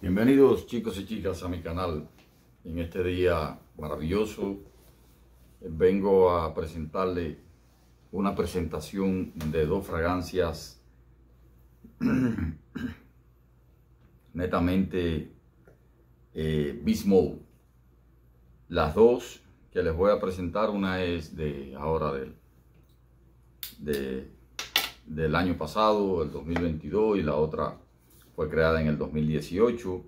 Bienvenidos chicos y chicas a mi canal. En este día maravilloso vengo a presentarle una presentación de dos fragancias netamente eh, Las dos que les voy a presentar, una es de ahora del año pasado, el 2022, y la otra fue creada en el 2018.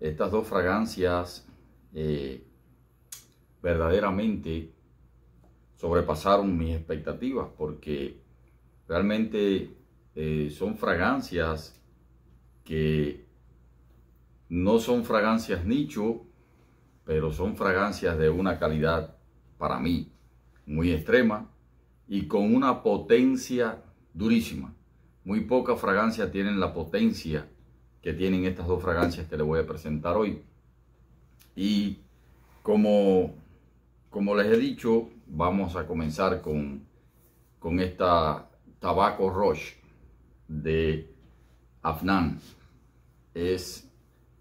Estas dos fragancias eh, verdaderamente sobrepasaron mis expectativas porque realmente eh, son fragancias que no son fragancias nicho, pero son fragancias de una calidad para mí muy extrema y con una potencia durísima. Muy poca fragancia tienen la potencia que tienen estas dos fragancias que les voy a presentar hoy. Y como, como les he dicho, vamos a comenzar con, con esta tabaco Roche de Afnan. Es,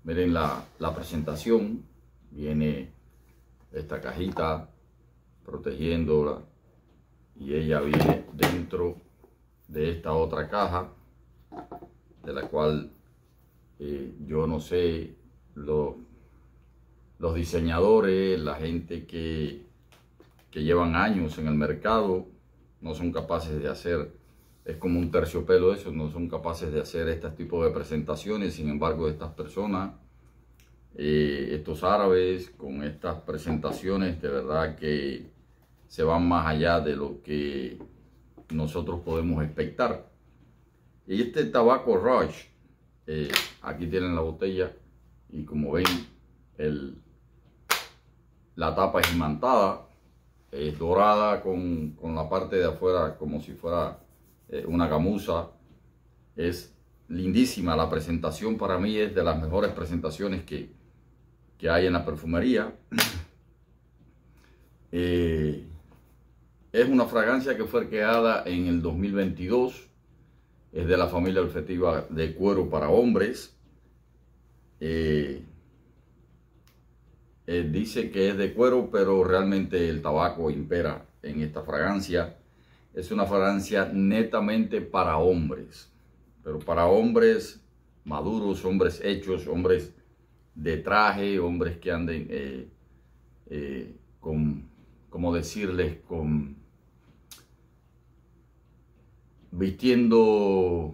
miren la, la presentación, viene esta cajita protegiéndola y ella viene dentro de esta otra caja, de la cual eh, yo no sé, los, diseñadores, la gente que, que llevan años en el mercado, no son capaces de hacer, es como un terciopelo eso, no son capaces de hacer este tipo de presentaciones, sin embargo estas personas, eh, estos árabes, con estas presentaciones de verdad que se van más allá de lo que nosotros podemos expectar. Y este tabaco Rush, eh, aquí tienen la botella y como ven, el, la tapa es imantada, es dorada con, la parte de afuera como si fuera eh, una gamuza. Es lindísima la presentación, para mí es de las mejores presentaciones que, hay en la perfumería. Eh, es una fragancia que fue creada en el 2022. Es de la familia olfativa de cuero para hombres. Eh, eh, dice que es de cuero, pero realmente el tabaco impera en esta fragancia. Es una fragancia netamente para hombres. Pero para hombres maduros, hombres hechos, hombres de traje, hombres que anden, eh, con, como decirles, con vistiendo,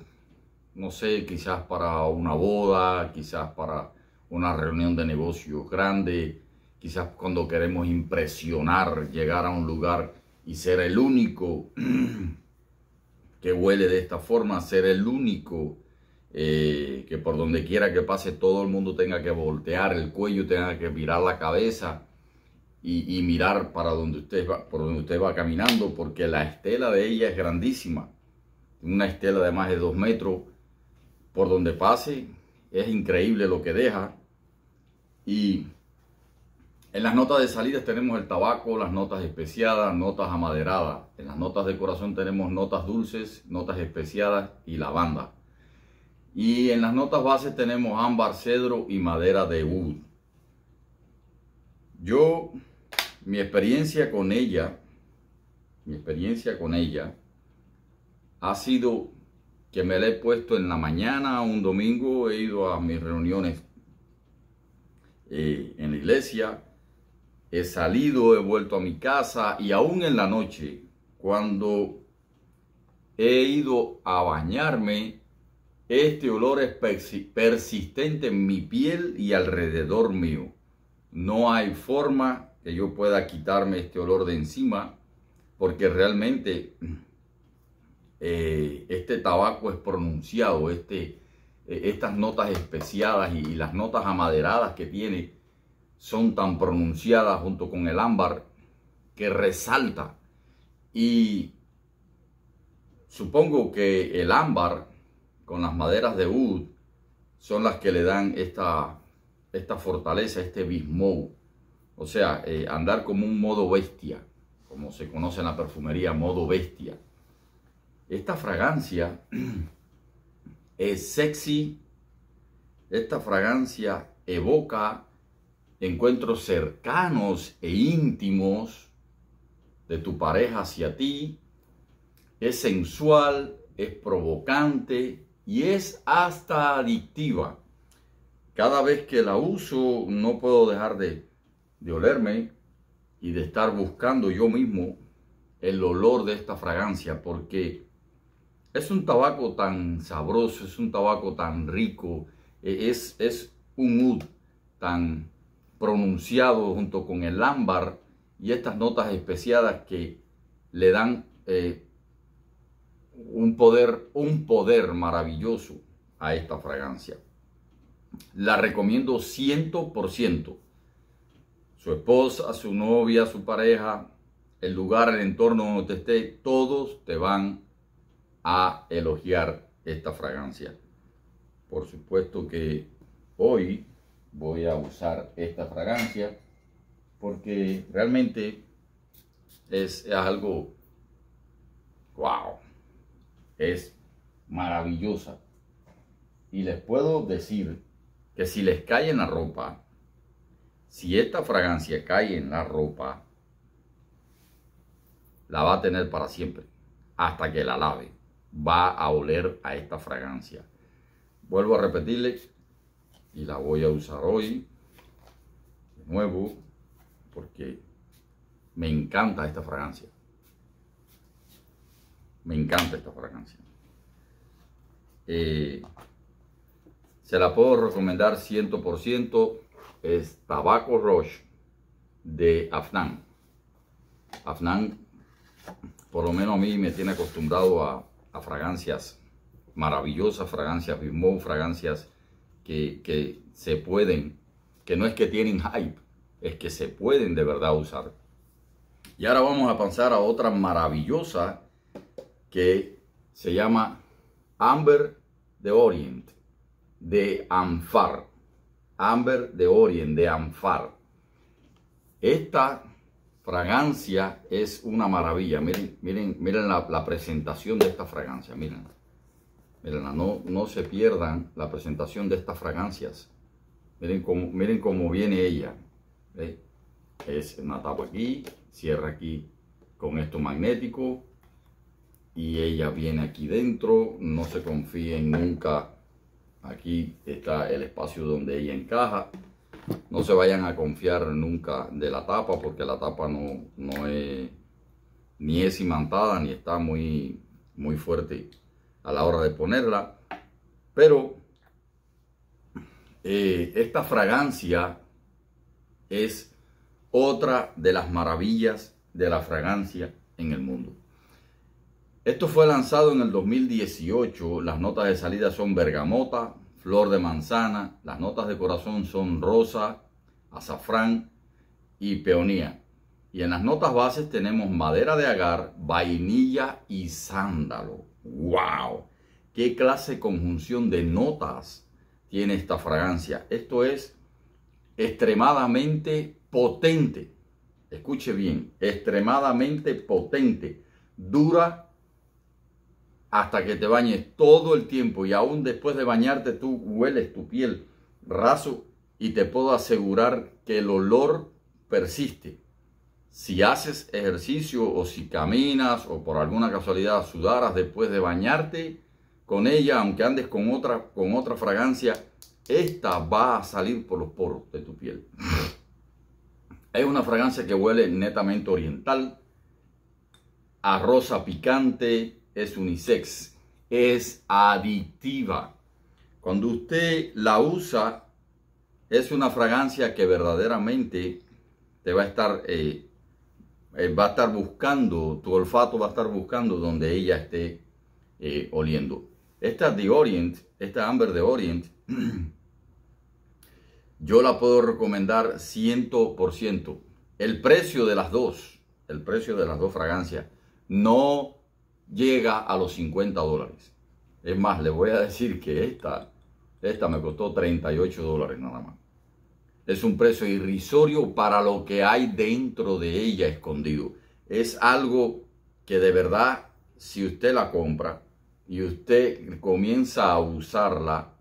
no sé, quizás para una boda, quizás para una reunión de negocios grande, quizás cuando queremos impresionar, llegar a un lugar y ser el único que huele de esta forma, ser el único eh, que por donde quiera que pase todo el mundo tenga que voltear el cuello, tenga que mirar la cabeza y, y mirar para donde usted va, por donde usted va caminando, porque la estela de ella es grandísima una estela de más de 2 metros por donde pase. Es increíble lo que deja. Y en las notas de salida tenemos el tabaco, las notas especiadas, notas amaderadas. En las notas de corazón tenemos notas dulces, notas especiadas y lavanda. Y en las notas bases tenemos ámbar, cedro y madera de wood. Yo, mi experiencia con ella, mi experiencia con ella ha sido que me la he puesto en la mañana, un domingo, he ido a mis reuniones eh, en la iglesia, he salido, he vuelto a mi casa y aún en la noche, cuando he ido a bañarme, este olor es persistente en mi piel y alrededor mío. No hay forma que yo pueda quitarme este olor de encima porque realmente eh, este tabaco es pronunciado, este, eh, estas notas especiadas y, las notas amaderadas que tiene son tan pronunciadas junto con el ámbar que resalta. Y supongo que el ámbar con las maderas de wood son las que le dan esta, fortaleza, este bismo. O sea, eh, andar como un modo bestia, como se conoce en la perfumería, modo bestia. Esta fragancia es sexy. Esta fragancia evoca encuentros cercanos e íntimos de tu pareja hacia ti. Es sensual, es provocante y es hasta adictiva. Cada vez que la uso no puedo dejar de, olerme y de estar buscando yo mismo el olor de esta fragancia porque es un tabaco tan sabroso, es un tabaco tan rico, e, es, es un mood tan pronunciado junto con el ámbar y estas notas especiadas que le dan eh, un poder, un poder maravilloso a esta fragancia. La recomiendo 100%. Su esposa, su novia, su pareja, el lugar, el entorno donde esté, todos te van a elogiar esta fragancia. Por supuesto que hoy voy a usar esta fragancia porque realmente es, algo wow es maravillosa y les puedo decir que si les cae en la ropa si esta fragancia cae en la ropa la va a tener para siempre hasta que la lave va a oler a esta fragancia. Vuelvo a repetirles y la voy a usar hoy de nuevo porque me encanta esta fragancia. Me encanta esta fragancia. Eh, se la puedo recomendar 100%. Es Tabaco Roche de Afnan. Afnan, por lo menos a mí, me tiene acostumbrado a fragancias maravillosas, fragancias bimbo, fragancias que, se pueden, que no es que tienen hype, es que se pueden de verdad usar. Y ahora vamos a pasar a otra maravillosa que se llama Amber de Orient, de Amfar. Amber de Orient, de Amfar. Esta fragancia es una maravilla. Miren, la, presentación de esta fragancia. Miren. no, no se pierdan la presentación de estas fragancias. Miren cómo, miren cómo viene ella. Es una tapa aquí, cierra aquí con esto magnético. Y ella viene aquí dentro. No se confíen nunca. Aquí está el espacio donde ella encaja. No se vayan a confiar nunca de la tapa porque la tapa no, no es, ni es imantada ni está muy, muy fuerte a la hora de ponerla. Pero eh, esta fragancia es otra de las maravillas de la fragancia en el mundo. Esto fue lanzado en el 2018. Las notas de salida son bergamota, flor de manzana. Las notas de corazón son rosa, azafrán y peonía. Y en las notas bases tenemos madera de agar, vainilla y sándalo. ¡Wow! ¿Qué clase de conjunción de notas tiene esta fragancia? Esto es extremadamente potente. Escuche bien, extremadamente potente. Dura hasta que te bañes todo el tiempo y aún después de bañarte tú hueles tu piel raso y te puedo asegurar que el olor persiste. Si haces ejercicio o si caminas o por alguna casualidad sudaras después de bañarte con ella, aunque andes con otra, con otra fragancia, esta va a salir por los poros de tu piel. es una fragancia que huele netamente oriental, a rosa picante, es unisex, es aditiva Cuando usted la usa, es una fragancia que verdaderamente te va a estar, eh, eh, va a estar buscando, tu olfato va a estar buscando donde ella esté eh, oliendo. Esta de Orient, esta Amber de Orient, yo la puedo recomendar 100%. El precio de las dos, el precio de las dos fragancias, no llega a los 50 dólares. Es más, le voy a decir que esta, esta me costó 38 dólares nada más. Es un precio irrisorio para lo que hay dentro de ella escondido. Es algo que de verdad, si usted la compra y usted comienza a usarla,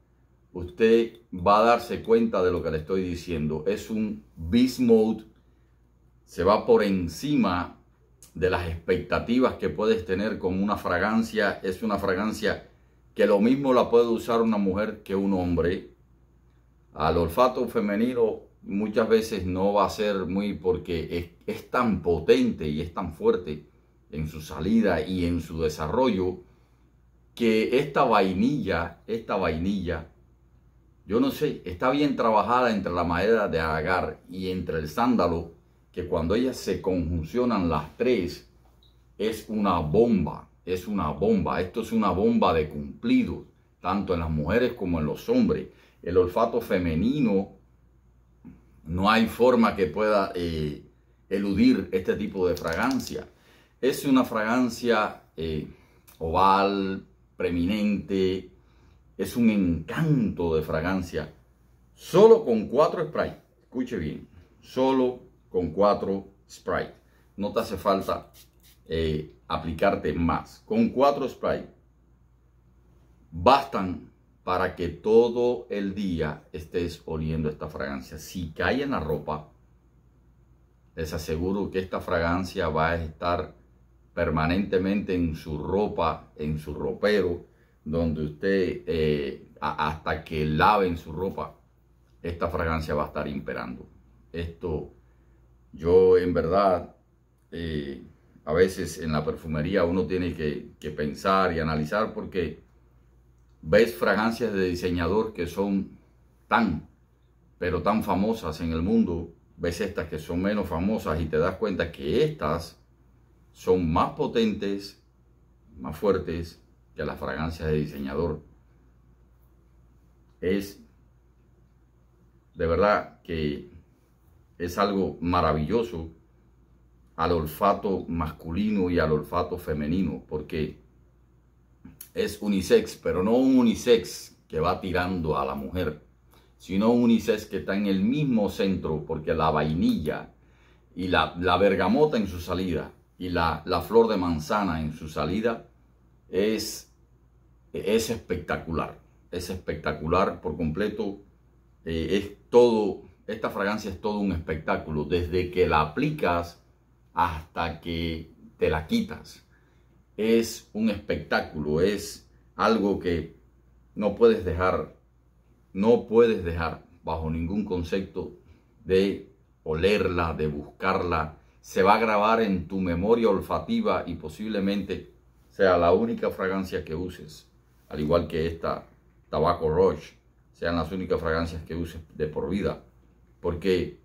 usted va a darse cuenta de lo que le estoy diciendo. Es un beast mode. Se va por encima de las expectativas que puedes tener con una fragancia es una fragancia que lo mismo la puede usar una mujer que un hombre. Al olfato femenino muchas veces no va a ser muy porque es, es tan potente y es tan fuerte en su salida y en su desarrollo que esta vainilla, esta vainilla, yo no sé, está bien trabajada entre la madera de agar y entre el sándalo que cuando ellas se conjuncionan las tres, es una bomba, es una bomba. Esto es una bomba de cumplidos, tanto en las mujeres como en los hombres. El olfato femenino, no hay forma que pueda eh, eludir este tipo de fragancia. Es una fragancia eh, oval, preeminente, es un encanto de fragancia. Solo con cuatro sprays, escuche bien, solo con 4 Sprite. No te hace falta eh, aplicarte más. Con 4 spray bastan para que todo el día estés oliendo esta fragancia. Si cae en la ropa, les aseguro que esta fragancia va a estar permanentemente en su ropa, en su ropero, donde usted, eh, hasta que laven su ropa, esta fragancia va a estar imperando. Esto yo en verdad, eh, a veces en la perfumería uno tiene que, que pensar y analizar porque ves fragancias de diseñador que son tan, pero tan famosas en el mundo, ves estas que son menos famosas y te das cuenta que estas son más potentes, más fuertes que las fragancias de diseñador. Es de verdad que es algo maravilloso al olfato masculino y al olfato femenino, porque es unisex, pero no un unisex que va tirando a la mujer, sino un unisex que está en el mismo centro, porque la vainilla y la, bergamota en su salida y la, flor de manzana en su salida es, es espectacular, es espectacular por completo, eh, es todo esta fragancia es todo un espectáculo, desde que la aplicas hasta que te la quitas. Es un espectáculo, es algo que no puedes dejar, no puedes dejar bajo ningún concepto de olerla, de buscarla. Se va a grabar en tu memoria olfativa y posiblemente sea la única fragancia que uses, al igual que esta Tabaco Roche, sean las únicas fragancias que uses de por vida porque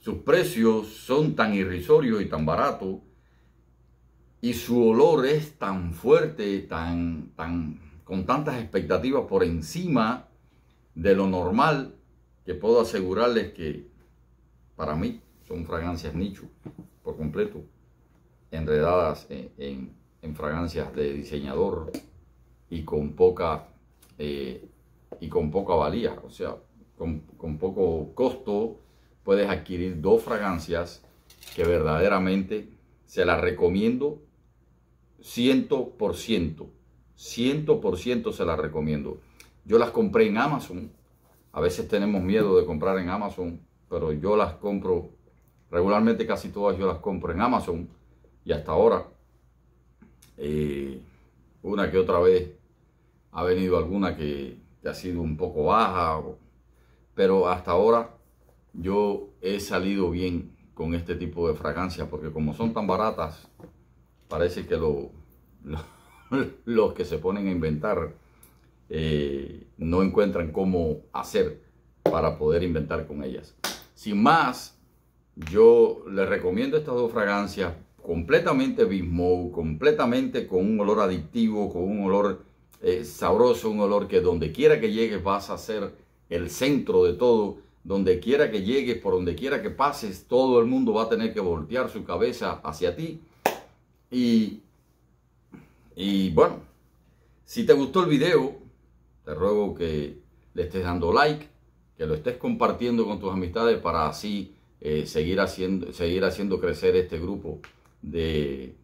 sus precios son tan irrisorios y tan baratos y su olor es tan fuerte, tan, tan, con tantas expectativas por encima de lo normal, que puedo asegurarles que para mí son fragancias nicho por completo, enredadas en, fragancias de diseñador y con poca, eh, y con poca valía, o sea, con, poco costo puedes adquirir dos fragancias que verdaderamente se las recomiendo 100%. 100% se las recomiendo. Yo las compré en Amazon. A veces tenemos miedo de comprar en Amazon, pero yo las compro regularmente casi todas yo las compro en Amazon y hasta ahora eh, una que otra vez ha venido alguna que, te ha sido un poco baja o, pero hasta ahora yo he salido bien con este tipo de fragancias porque como son tan baratas, parece que lo, los que se ponen a inventar eh, no encuentran cómo hacer para poder inventar con ellas. Sin más, yo les recomiendo estas dos fragancias completamente Bismo, completamente con un olor adictivo, con un olor eh, sabroso, un olor que donde quiera que llegues vas a hacer el centro de todo, donde quiera que llegues, por donde quiera que pases, todo el mundo va a tener que voltear su cabeza hacia ti. Y, y bueno, si te gustó el video, te ruego que le estés dando like, que lo estés compartiendo con tus amistades para así eh, seguir, haciendo, seguir haciendo crecer este grupo de,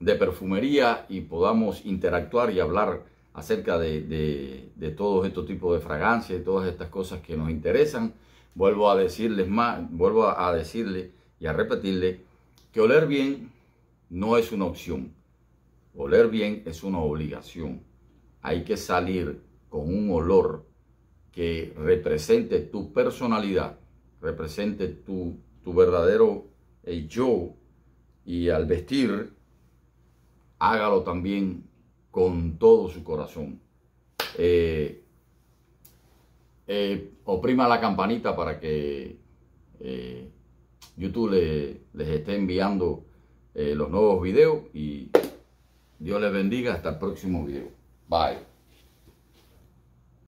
de perfumería y podamos interactuar y hablar acerca de, de, todos estos tipos de fragancias y todas estas cosas que nos interesan. Vuelvo a decirles más, vuelvo a decirle y a repetirle que oler bien no es una opción. Oler bien es una obligación. Hay que salir con un olor que represente tu personalidad, represente tu, tu verdadero eh, yo y al vestir, hágalo también con todo su corazón. Eh, eh, oprima la campanita para que eh, YouTube les esté enviando los nuevos videos y Dios les bendiga hasta el próximo video. Bye.